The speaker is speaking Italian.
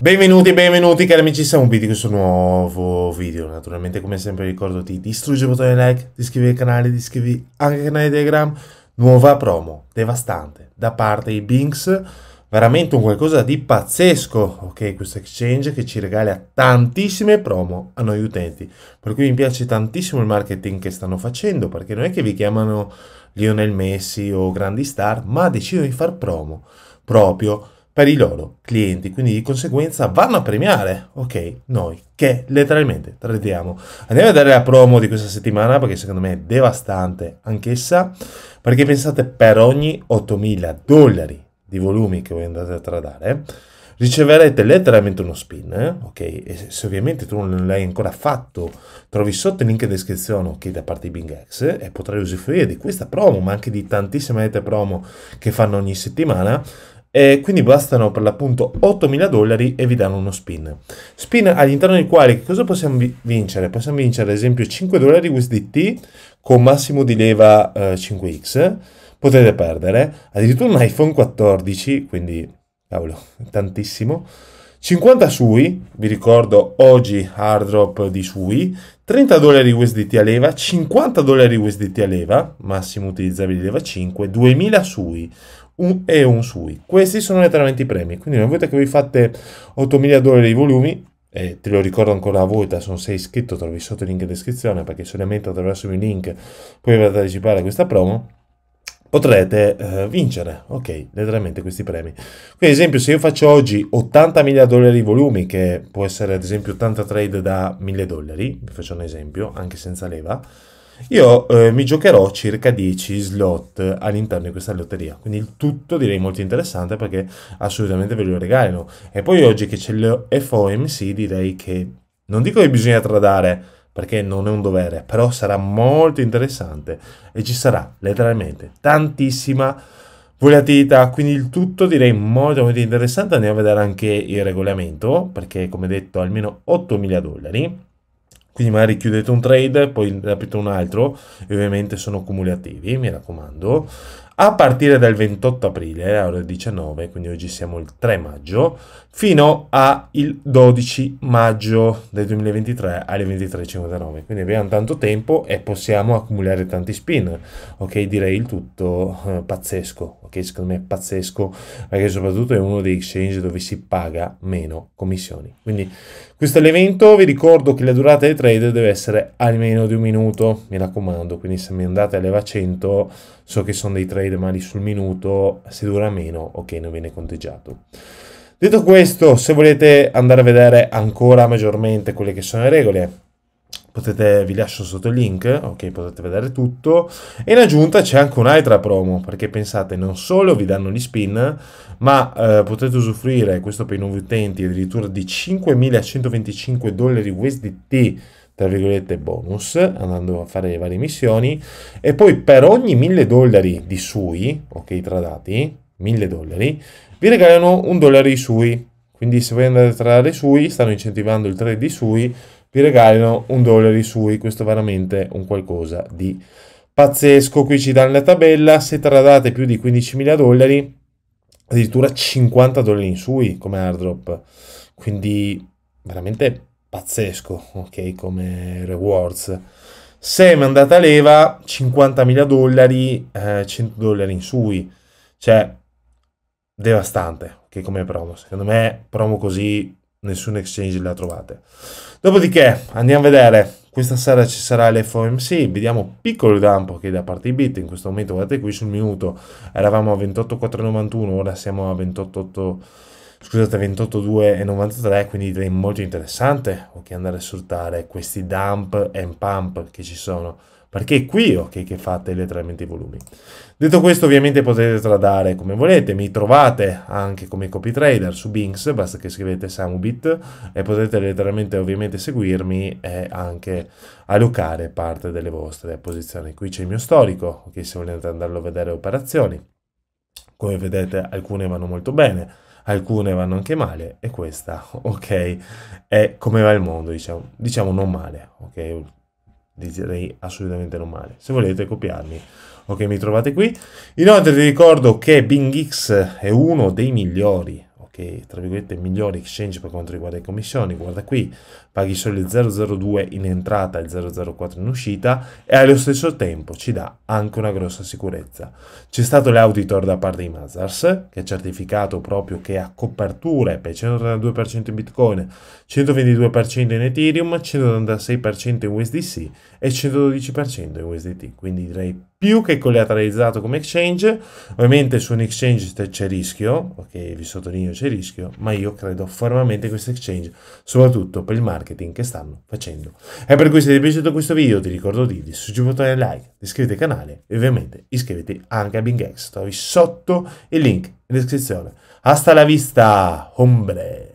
Benvenuti benvenuti cari amici, siamo qui di questo nuovo video Naturalmente come sempre ricordo di distruggere il bottone like, di iscrivervi al canale, di iscrivervi anche al canale Telegram Nuova promo, devastante, da parte di Binks Veramente un qualcosa di pazzesco, ok, questo exchange che ci regala tantissime promo a noi utenti Per cui mi piace tantissimo il marketing che stanno facendo, perché non è che vi chiamano Lionel Messi o grandi star, ma decidono di far promo proprio per i loro clienti, quindi di conseguenza vanno a premiare, ok, noi che letteralmente tradiamo. Andiamo a vedere la promo di questa settimana perché secondo me è devastante anch'essa, perché pensate per ogni 8.000 dollari di volumi che voi andate a tradare, riceverete letteralmente uno spin, eh? ok? E se ovviamente tu non l'hai ancora fatto, trovi sotto il link in descrizione, ok, da parte di BingX e potrai usufruire di questa promo, ma anche di tantissime altre promo che fanno ogni settimana. E quindi bastano per l'appunto 8.000 dollari e vi danno uno spin. Spin all'interno dei quali cosa possiamo vincere? Possiamo vincere ad esempio 5 dollari USDT con massimo di leva eh, 5x, potete perdere addirittura un iPhone 14, quindi cavolo, tantissimo. 50 sui, vi ricordo oggi hard drop di sui, 30 dollari USDT a leva, 50 dollari USDT a leva, massimo utilizzabile leva 5, 2000 sui un, e un sui. Questi sono letteralmente i premi, quindi una volta che vi fate 8000 dollari di volumi, e te lo ricordo ancora una volta, se non sei iscritto trovi sotto il link in descrizione perché solamente attraverso il mio link puoi partecipare a questa promo, potrete eh, vincere, ok, letteralmente questi premi. Quindi ad esempio se io faccio oggi 80 mila dollari di volumi, che può essere ad esempio 80 trade da 1000 dollari, vi faccio un esempio, anche senza leva, io eh, mi giocherò circa 10 slot all'interno di questa lotteria, quindi il tutto direi molto interessante perché assolutamente ve lo regalino. E poi oggi che c'è l'FOMC direi che non dico che bisogna tradare, perché non è un dovere, però sarà molto interessante e ci sarà letteralmente tantissima volatilità, quindi il tutto direi molto, molto interessante, andiamo a vedere anche il regolamento, perché come detto almeno 8 mila dollari, quindi magari chiudete un trade, poi aprite un altro, e ovviamente sono cumulativi, mi raccomando a partire dal 28 aprile alle ore 19, quindi oggi siamo il 3 maggio, fino al 12 maggio del 2023 alle 23.59. Quindi abbiamo tanto tempo e possiamo accumulare tanti spin, ok? Direi il tutto eh, pazzesco, ok? Secondo me è pazzesco perché soprattutto è uno dei exchange dove si paga meno commissioni. Quindi questo elemento vi ricordo che la durata dei trade deve essere almeno di un minuto, mi raccomando, quindi se mi andate a leva 100 So che sono dei trade mani sul minuto, se dura meno, ok, non viene conteggiato. Detto questo, se volete andare a vedere ancora maggiormente quelle che sono le regole, potete, vi lascio sotto il link, ok, potete vedere tutto. E in aggiunta c'è anche un'altra promo, perché pensate, non solo vi danno gli spin, ma eh, potete usufruire, questo per i nuovi utenti, addirittura di 5.125 dollari USDT tra virgolette bonus andando a fare le varie missioni e poi per ogni 1000 dollari di sui ok tradati 1000 dollari vi regalano un dollaro di sui quindi se voi andate a tradare sui stanno incentivando il trade di sui vi regalano un dollaro di sui questo è veramente un qualcosa di pazzesco qui ci danno la tabella se tradate più di 15.000 dollari addirittura 50 dollari in sui come airdrop quindi veramente pazzesco, ok, come rewards. Se mi è a leva 50.000 dollari, eh, 100 dollari in sui, cioè devastante, ok, come promo. Secondo me promo così nessun exchange la trovate. Dopodiché andiamo a vedere, questa sera ci sarà l'FOMC, vediamo piccolo dampo che da parte di Bit, in questo momento guardate qui sul minuto, eravamo a 28,491, ora siamo a 28,8 scusate 28,2 e 93 quindi direi molto interessante ok andare a sfruttare questi dump and pump che ci sono perché è qui ok che fate letteralmente i volumi detto questo ovviamente potete tradare come volete mi trovate anche come copy trader su Binx basta che scrivete Samubit e potete letteralmente ovviamente seguirmi e anche allocare parte delle vostre posizioni qui c'è il mio storico ok se volete andarlo a vedere operazioni come vedete alcune vanno molto bene alcune vanno anche male e questa, ok, è come va il mondo, diciamo, diciamo non male, ok, direi assolutamente non male. Se volete copiarmi, ok, mi trovate qui. Inoltre vi ricordo che Bing X è uno dei migliori che tra virgolette migliori exchange per quanto riguarda le commissioni, guarda qui, paghi solo il 002 in entrata e il 004 in uscita e allo stesso tempo ci dà anche una grossa sicurezza. C'è stato l'auditor da parte di Mazars che ha certificato proprio che ha coperture per 132% in Bitcoin, 122% in Ethereum, 196% in USDC e 112% in USDT, quindi direi più che collateralizzato come exchange. Ovviamente su un exchange c'è rischio, ok, vi sottolineo c'è rischio, ma io credo fermamente in questo exchange, soprattutto per il marketing che stanno facendo. E per questo se ti è piaciuto questo video ti ricordo di suggerire il like, iscriviti al canale e ovviamente iscriviti anche a BingX, trovi sotto il link in descrizione. Hasta la vista, hombre!